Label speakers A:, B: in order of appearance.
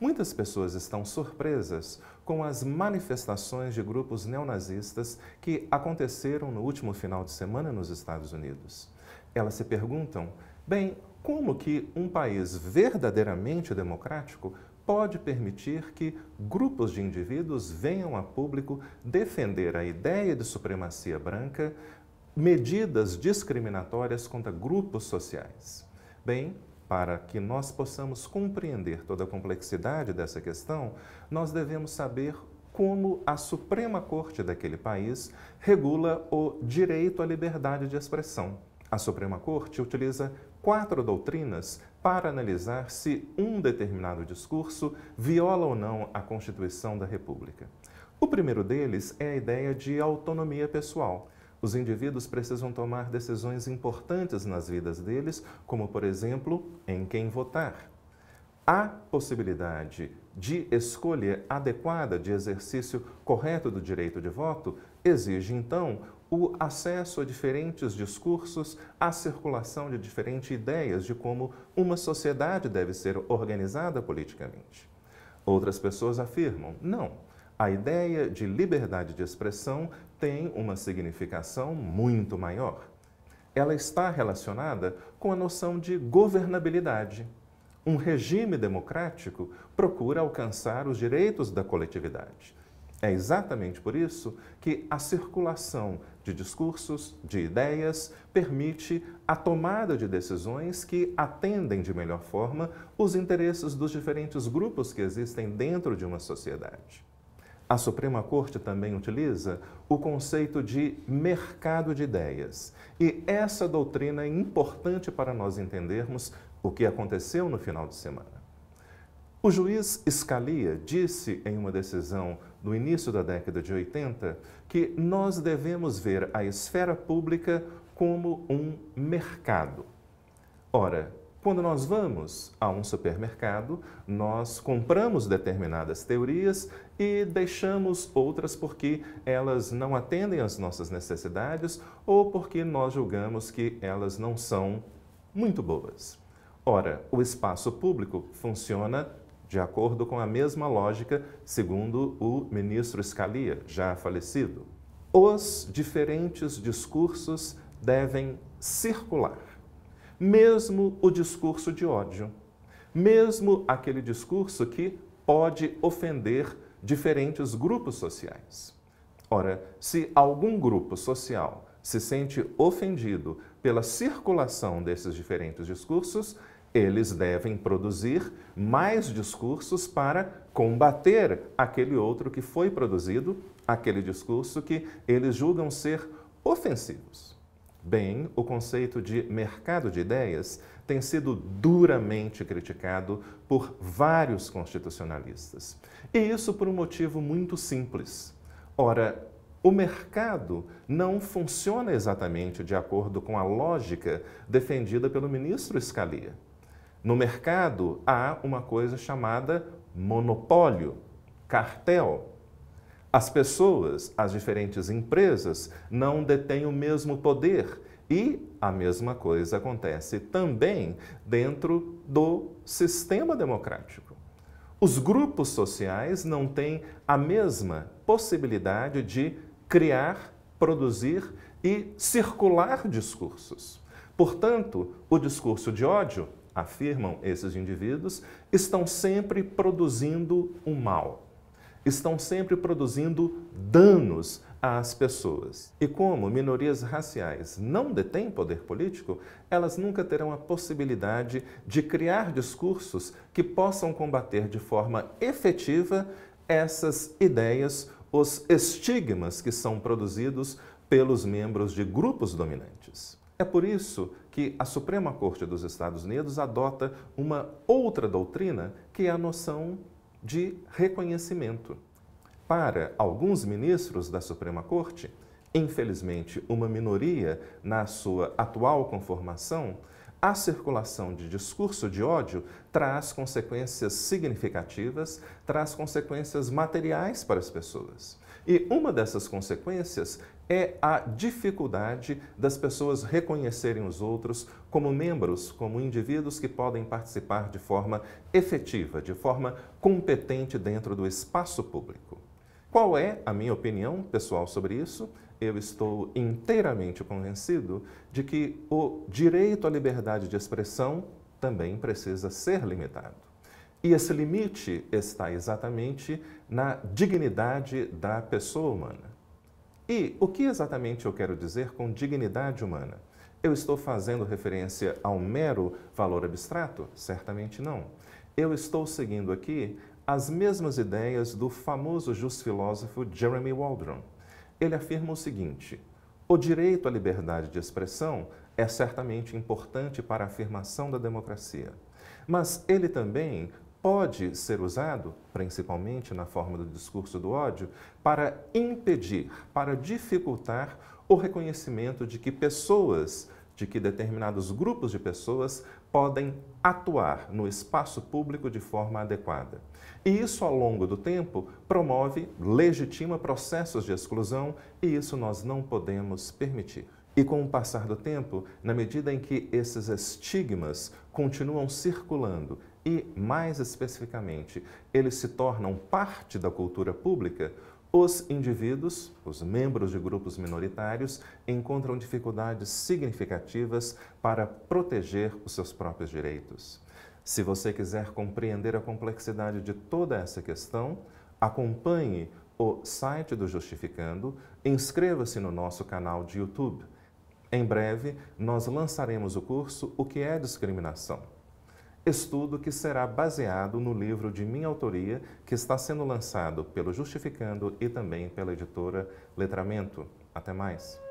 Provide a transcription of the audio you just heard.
A: Muitas pessoas estão surpresas com as manifestações de grupos neonazistas que aconteceram no último final de semana nos Estados Unidos. Elas se perguntam: bem, como que um país verdadeiramente democrático pode permitir que grupos de indivíduos venham a público defender a ideia de supremacia branca, medidas discriminatórias contra grupos sociais? Bem, para que nós possamos compreender toda a complexidade dessa questão, nós devemos saber como a Suprema Corte daquele país regula o direito à liberdade de expressão. A Suprema Corte utiliza quatro doutrinas para analisar se um determinado discurso viola ou não a Constituição da República. O primeiro deles é a ideia de autonomia pessoal. Os indivíduos precisam tomar decisões importantes nas vidas deles, como, por exemplo, em quem votar. Há possibilidade de escolha adequada de exercício correto do direito de voto exige, então, o acesso a diferentes discursos, a circulação de diferentes ideias de como uma sociedade deve ser organizada politicamente. Outras pessoas afirmam: não, a ideia de liberdade de expressão tem uma significação muito maior. Ela está relacionada com a noção de governabilidade. Um regime democrático procura alcançar os direitos da coletividade. É exatamente por isso que a circulação de discursos, de ideias, permite a tomada de decisões que atendem de melhor forma os interesses dos diferentes grupos que existem dentro de uma sociedade. A Suprema Corte também utiliza o conceito de mercado de ideias. E essa doutrina é importante para nós entendermos o que aconteceu no final de semana. O juiz Scalia disse em uma decisão no início da década de 80 que nós devemos ver a esfera pública como um mercado. Ora, quando nós vamos a um supermercado, nós compramos determinadas teorias e deixamos outras porque elas não atendem às nossas necessidades ou porque nós julgamos que elas não são muito boas. Ora, o espaço público funciona de acordo com a mesma lógica, segundo o ministro Scalia, já falecido. Os diferentes discursos devem circular mesmo o discurso de ódio, mesmo aquele discurso que pode ofender diferentes grupos sociais. Ora, se algum grupo social se sente ofendido pela circulação desses diferentes discursos, eles devem produzir mais discursos para combater aquele outro que foi produzido, aquele discurso que eles julgam ser ofensivos. Bem, o conceito de mercado de ideias tem sido duramente criticado por vários constitucionalistas. E isso por um motivo muito simples. Ora, o mercado não funciona exatamente de acordo com a lógica defendida pelo ministro Scalia. No mercado há uma coisa chamada monopólio, cartel. As pessoas, as diferentes empresas, não detêm o mesmo poder e a mesma coisa acontece também dentro do sistema democrático. Os grupos sociais não têm a mesma possibilidade de criar, produzir e circular discursos. Portanto, o discurso de ódio, afirmam esses indivíduos, estão sempre produzindo o mal estão sempre produzindo danos às pessoas. E como minorias raciais não detêm poder político, elas nunca terão a possibilidade de criar discursos que possam combater de forma efetiva essas ideias, os estigmas que são produzidos pelos membros de grupos dominantes. É por isso que a Suprema Corte dos Estados Unidos adota uma outra doutrina, que é a noção de reconhecimento. Para alguns ministros da Suprema Corte, infelizmente uma minoria na sua atual conformação, a circulação de discurso de ódio traz consequências significativas, traz consequências materiais para as pessoas. E uma dessas consequências é a dificuldade das pessoas reconhecerem os outros como membros, como indivíduos que podem participar de forma efetiva, de forma competente dentro do espaço público. Qual é a minha opinião pessoal sobre isso? eu estou inteiramente convencido de que o direito à liberdade de expressão também precisa ser limitado. E esse limite está exatamente na dignidade da pessoa humana. E o que exatamente eu quero dizer com dignidade humana? Eu estou fazendo referência a um mero valor abstrato? Certamente não. Eu estou seguindo aqui as mesmas ideias do famoso filósofo Jeremy Waldron ele afirma o seguinte: o direito à liberdade de expressão é certamente importante para a afirmação da democracia, mas ele também pode ser usado, principalmente na forma do discurso do ódio, para impedir, para dificultar o reconhecimento de que pessoas de que determinados grupos de pessoas podem atuar no espaço público de forma adequada. E isso, ao longo do tempo, promove, legitima processos de exclusão e isso nós não podemos permitir. E com o passar do tempo, na medida em que esses estigmas continuam circulando e, mais especificamente, eles se tornam parte da cultura pública, os indivíduos, os membros de grupos minoritários, encontram dificuldades significativas para proteger os seus próprios direitos. Se você quiser compreender a complexidade de toda essa questão, acompanhe o site do Justificando, inscreva-se no nosso canal de YouTube. Em breve, nós lançaremos o curso O que é discriminação estudo que será baseado no livro de minha autoria que está sendo lançado pelo Justificando e também pela editora Letramento. Até mais!